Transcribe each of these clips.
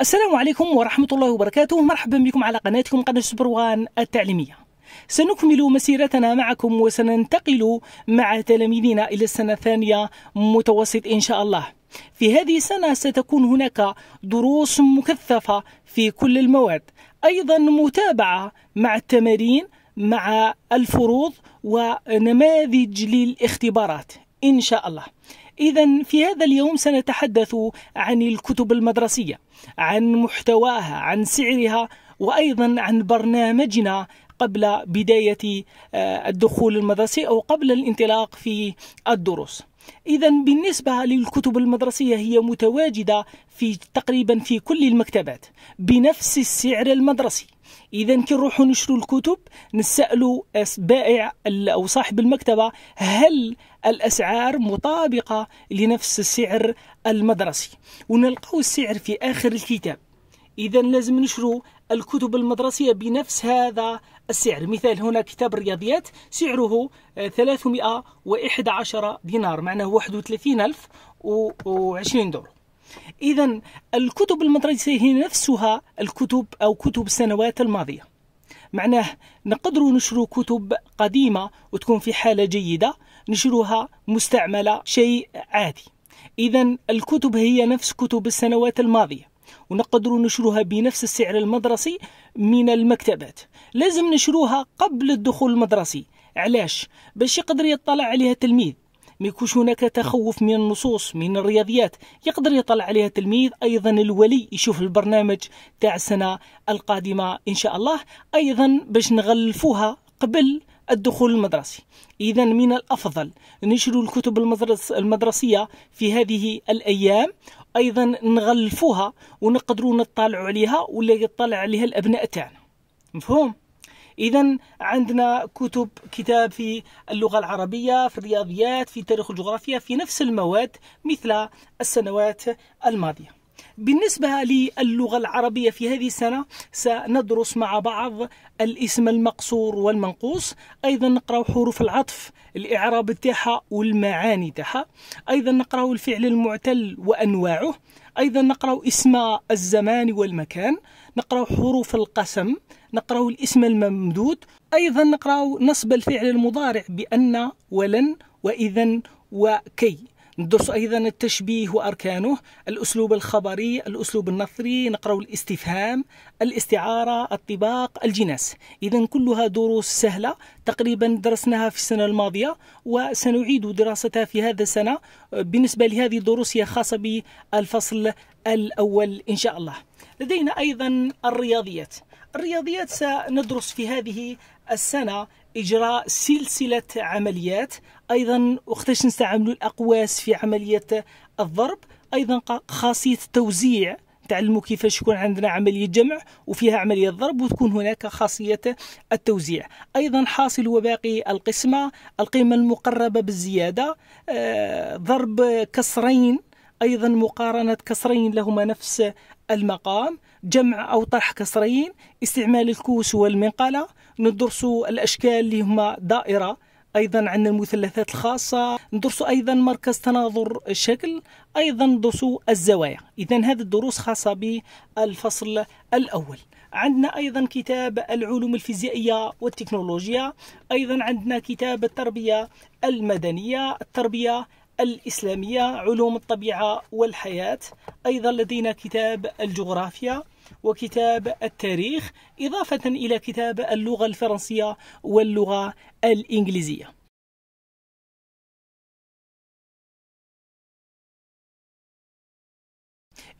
السلام عليكم ورحمة الله وبركاته مرحبا بكم على قناتكم قناة سبروان التعليمية سنكمل مسيرتنا معكم وسننتقل مع تلاميذنا إلى السنة الثانية متوسط إن شاء الله في هذه السنة ستكون هناك دروس مكثفة في كل المواد أيضا متابعة مع التمارين مع الفروض ونماذج للاختبارات إن شاء الله. إذا في هذا اليوم سنتحدث عن الكتب المدرسية، عن محتواها، عن سعرها، وأيضا عن برنامجنا قبل بداية آه، الدخول المدرسي أو قبل الانطلاق في الدروس. إذا بالنسبة للكتب المدرسية هي متواجدة في تقريبا في كل المكتبات بنفس السعر المدرسي إذا كي نروحوا نشروا الكتب نسألوا بائع أو صاحب المكتبة هل الأسعار مطابقة لنفس السعر المدرسي ونلقوا السعر في آخر الكتاب إذا لازم نشروا الكتب المدرسية بنفس هذا السعر مثال هنا كتاب الرياضيات سعره 311 آه، دينار معناه 31020 دولار إذا الكتب المدرسية هي نفسها الكتب أو كتب السنوات الماضية معناه نقدروا نشرو كتب قديمة وتكون في حالة جيدة نشروها مستعملة شيء عادي إذا الكتب هي نفس كتب السنوات الماضية ونقدروا نشروها بنفس السعر المدرسي من المكتبات لازم نشروها قبل الدخول المدرسي علاش باش يقدر يطلع عليها التلميذ ما يكونش هناك تخوف من النصوص من الرياضيات يقدر يطلع عليها التلميذ ايضا الولي يشوف البرنامج تاع السنه القادمه ان شاء الله ايضا باش نغلفوها قبل الدخول المدرسي إذا من الأفضل نشر الكتب المدرس المدرسية في هذه الأيام أيضا نغلفوها ونقدروا نطالع عليها ولا يطلع عليها الأبناء تاعنا مفهوم؟ إذا عندنا كتب كتاب في اللغة العربية في الرياضيات في تاريخ الجغرافيا في نفس المواد مثل السنوات الماضية بالنسبة للغة العربية في هذه السنة سندرس مع بعض الاسم المقصور والمنقوص أيضا نقرأ حروف العطف الإعراب تاعها والمعاني تاعها أيضا نقرأ الفعل المعتل وأنواعه أيضا نقرأ اسم الزمان والمكان نقرأ حروف القسم نقرأ الاسم الممدود أيضا نقرأ نصب الفعل المضارع بأن ولن وإذا وكي ندرس أيضا التشبيه وأركانه الأسلوب الخبري الأسلوب النثري نقرأ الاستفهام الاستعارة الطباق الجناس إذا كلها دروس سهلة تقريبا درسناها في السنة الماضية وسنعيد دراستها في هذا السنة بالنسبة لهذه الدروس هي خاصة بالفصل الأول إن شاء الله لدينا أيضا الرياضيات الرياضيات سندرس في هذه السنة إجراء سلسلة عمليات ايضا وقتاش نستعملوا الاقواس في عمليه الضرب ايضا خاصيه التوزيع تعلموا كيفاش يكون عندنا عملية جمع وفيها عملية ضرب وتكون هناك خاصية التوزيع أيضا حاصل وباقي القسمة القيمة المقربة بالزيادة آه، ضرب كسرين أيضا مقارنة كسرين لهما نفس المقام جمع أو طرح كسرين استعمال الكوس والمنقلة ندرس الأشكال اللي هما دائرة أيضا عندنا المثلثات الخاصة ندرسوا أيضا مركز تناظر الشكل أيضا ندرسوا الزوايا إذا هذه الدروس خاصة بالفصل الأول عندنا أيضا كتاب العلوم الفيزيائية والتكنولوجيا أيضا عندنا كتاب التربية المدنية التربية الإسلامية علوم الطبيعة والحياة أيضا لدينا كتاب الجغرافيا وكتاب التاريخ إضافة إلى كتاب اللغة الفرنسية واللغة الإنجليزية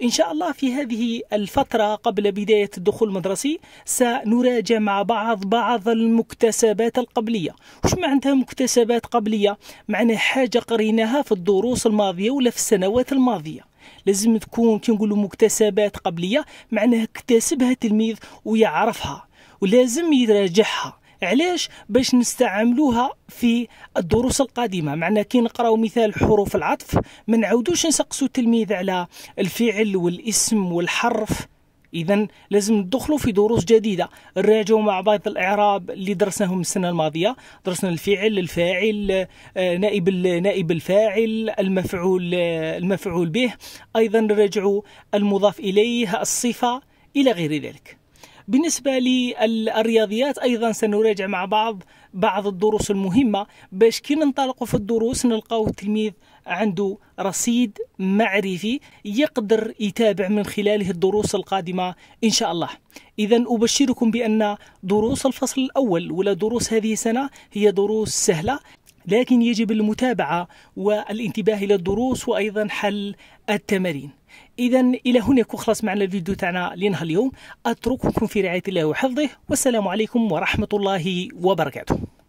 إن شاء الله في هذه الفترة قبل بداية الدخول المدرسي سنراجع مع بعض بعض المكتسبات القبلية وش معناتها مكتسبات قبلية؟ معنى حاجة قريناها في الدروس الماضية ولا في السنوات الماضية لازم تكون كي نقولوا مكتسبات قبلية معناها اكتسبها تلميذ ويعرفها ولازم يراجعها علاش باش نستعملوها في الدروس القادمه معنا كي نقراو مثال حروف العطف ما نعاودوش نسقسو التلميذ على الفعل والاسم والحرف اذا لازم ندخلوا في دروس جديده نراجعوا مع بعض الاعراب اللي درسناهم السنه الماضيه درسنا الفعل الفاعل آه، نائب نائب الفاعل المفعول آه، المفعول به ايضا نراجعوا المضاف اليه الصفه الى غير ذلك بالنسبة للرياضيات أيضا سنراجع مع بعض بعض الدروس المهمة باش كي ننطلقوا في الدروس نلقاو التلميذ عنده رصيد معرفي يقدر يتابع من خلاله الدروس القادمة إن شاء الله إذا أبشركم بأن دروس الفصل الأول ولا دروس هذه السنة هي دروس سهلة لكن يجب المتابعة والانتباه إلى الدروس وأيضا حل التمارين إذا إلى هنا يكون خلاص معنا الفيديو تاعنا لنهار اليوم أترككم في رعاية الله وحفظه والسلام عليكم ورحمة الله وبركاته